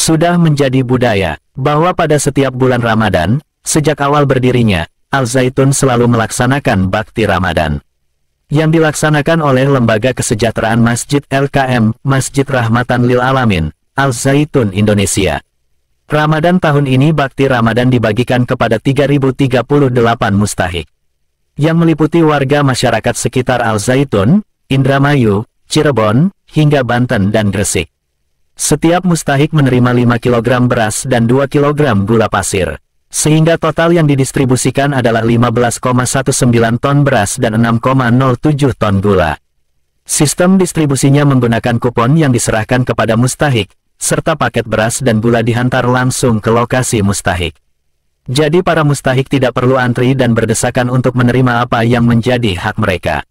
Sudah menjadi budaya, bahwa pada setiap bulan Ramadan, sejak awal berdirinya, Al-Zaitun selalu melaksanakan bakti Ramadan. Yang dilaksanakan oleh Lembaga Kesejahteraan Masjid LKM, Masjid Rahmatan Lil Alamin, Al-Zaitun Indonesia. Ramadan tahun ini bakti Ramadan dibagikan kepada 3038 mustahik. Yang meliputi warga masyarakat sekitar Al-Zaitun, Indramayu, Cirebon, hingga Banten dan Gresik. Setiap mustahik menerima 5 kg beras dan 2 kg gula pasir. Sehingga total yang didistribusikan adalah 15,19 ton beras dan 6,07 ton gula. Sistem distribusinya menggunakan kupon yang diserahkan kepada mustahik, serta paket beras dan gula dihantar langsung ke lokasi mustahik. Jadi para mustahik tidak perlu antri dan berdesakan untuk menerima apa yang menjadi hak mereka.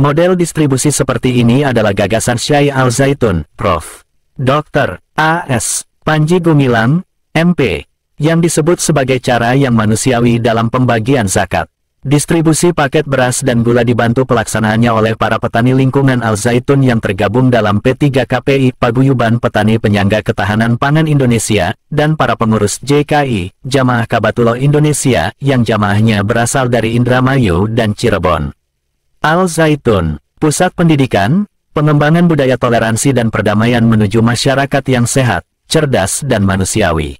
Model distribusi seperti ini adalah gagasan Syai Al-Zaitun, Prof. Dr. A.S. Panji Gumilang, MP, yang disebut sebagai cara yang manusiawi dalam pembagian zakat. Distribusi paket beras dan gula dibantu pelaksanaannya oleh para petani lingkungan Al-Zaitun yang tergabung dalam P3KPI Paguyuban Petani Penyangga Ketahanan Pangan Indonesia, dan para pengurus JKI, Jamaah Kabatuloh Indonesia, yang jamaahnya berasal dari Indramayu dan Cirebon. Al-Zaitun, Pusat Pendidikan, pengembangan budaya toleransi dan perdamaian menuju masyarakat yang sehat, cerdas dan manusiawi.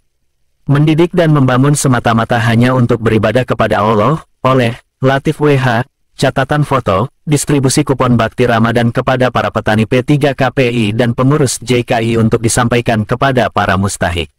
Mendidik dan membangun semata-mata hanya untuk beribadah kepada Allah, oleh Latif WH, catatan foto, distribusi kupon bakti Ramadan kepada para petani P3KPI dan pengurus JKI untuk disampaikan kepada para mustahik.